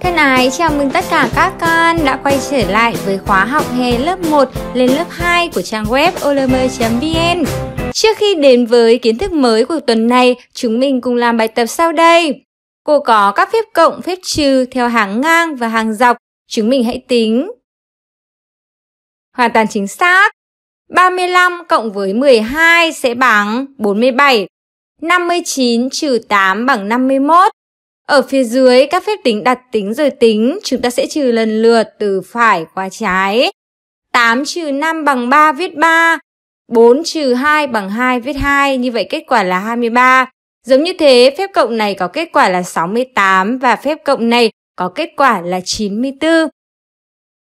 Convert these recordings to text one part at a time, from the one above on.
Thân ái chào mừng tất cả các con đã quay trở lại với khóa học hè lớp 1 lên lớp 2 của trang web olm.vn. Trước khi đến với kiến thức mới của tuần này, chúng mình cùng làm bài tập sau đây. Cô có các phép cộng, phép trừ theo hàng ngang và hàng dọc. Chúng mình hãy tính. Hoàn toàn chính xác. 35 cộng với 12 sẽ bằng 47. 59 trừ 8 bằng 51. Ở phía dưới, các phép tính đặt tính rồi tính, chúng ta sẽ trừ lần lượt từ phải qua trái. 8 trừ 5 bằng 3 viết 3, 4 trừ 2 bằng 2 viết 2, như vậy kết quả là 23. Giống như thế, phép cộng này có kết quả là 68 và phép cộng này có kết quả là 94.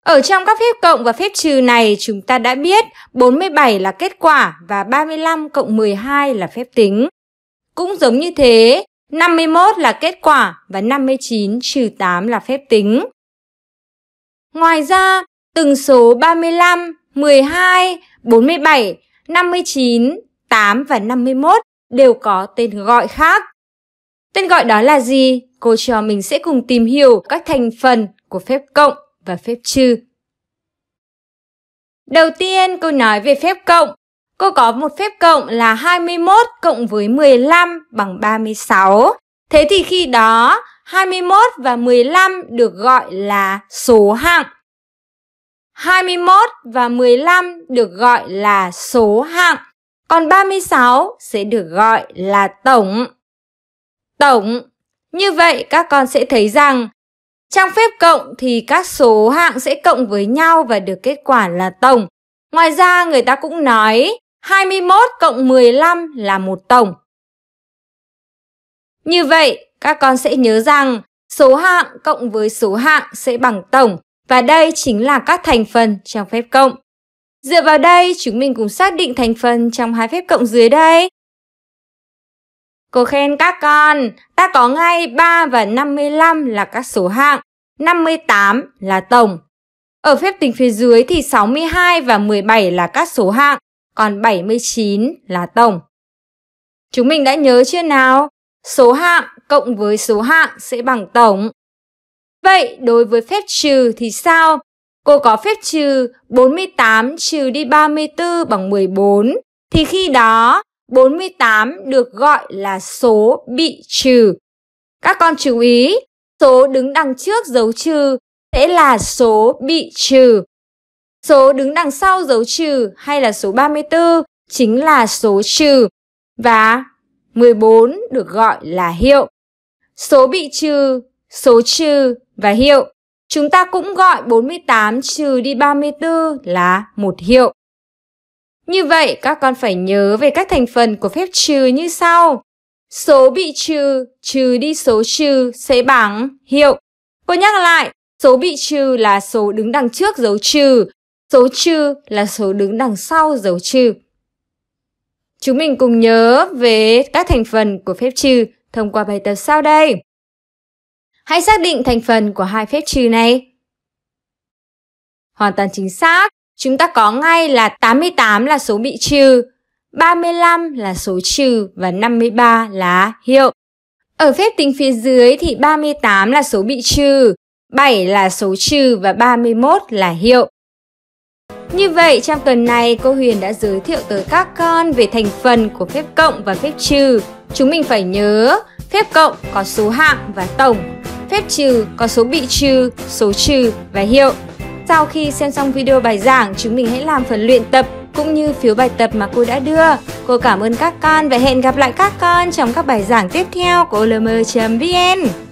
Ở trong các phép cộng và phép trừ này chúng ta đã biết 47 là kết quả và 35 cộng 12 là phép tính. Cũng giống như thế, 51 là kết quả và 59 trừ 8 là phép tính. Ngoài ra, từng số 35, 12, 47, 59, 8 và 51 đều có tên gọi khác. Tên gọi đó là gì? Cô trò mình sẽ cùng tìm hiểu các thành phần của phép cộng và phép trừ. Đầu tiên, cô nói về phép cộng. Cô có một phép cộng là 21 cộng với 15 bằng 36. Thế thì khi đó 21 và 15 được gọi là số hạng. 21 và 15 được gọi là số hạng, còn 36 sẽ được gọi là tổng. Tổng. Như vậy các con sẽ thấy rằng trong phép cộng thì các số hạng sẽ cộng với nhau và được kết quả là tổng. Ngoài ra người ta cũng nói 21 cộng 15 là một tổng. Như vậy, các con sẽ nhớ rằng số hạng cộng với số hạng sẽ bằng tổng và đây chính là các thành phần trong phép cộng. Dựa vào đây, chúng mình cùng xác định thành phần trong hai phép cộng dưới đây. Cô khen các con, ta có ngay 3 và 55 là các số hạng, 58 là tổng. Ở phép tính phía dưới thì 62 và 17 là các số hạng, còn 79 là tổng. Chúng mình đã nhớ chưa nào? Số hạng cộng với số hạng sẽ bằng tổng. Vậy đối với phép trừ thì sao? Cô có phép trừ 48 trừ đi 34 bằng 14 thì khi đó 48 được gọi là số bị trừ. Các con chú ý, số đứng đằng trước dấu trừ sẽ là số bị trừ số đứng đằng sau dấu trừ hay là số 34 chính là số trừ và 14 được gọi là hiệu. Số bị trừ, số trừ và hiệu. Chúng ta cũng gọi 48 trừ đi 34 là một hiệu. Như vậy, các con phải nhớ về các thành phần của phép trừ như sau. Số bị trừ, trừ đi số trừ sẽ bằng hiệu. Cô nhắc lại, số bị trừ là số đứng đằng trước dấu trừ, Số trừ là số đứng đằng sau dấu trừ. Chúng mình cùng nhớ về các thành phần của phép trừ thông qua bài tập sau đây. Hãy xác định thành phần của hai phép trừ này. Hoàn toàn chính xác, chúng ta có ngay là 88 là số bị trừ, 35 là số trừ và 53 là hiệu. Ở phép tính phía dưới thì 38 là số bị trừ, 7 là số trừ và 31 là hiệu. Như vậy, trong tuần này, cô Huyền đã giới thiệu tới các con về thành phần của phép cộng và phép trừ. Chúng mình phải nhớ, phép cộng có số hạng và tổng, phép trừ có số bị trừ, số trừ và hiệu. Sau khi xem xong video bài giảng, chúng mình hãy làm phần luyện tập cũng như phiếu bài tập mà cô đã đưa. Cô cảm ơn các con và hẹn gặp lại các con trong các bài giảng tiếp theo của olm.vn.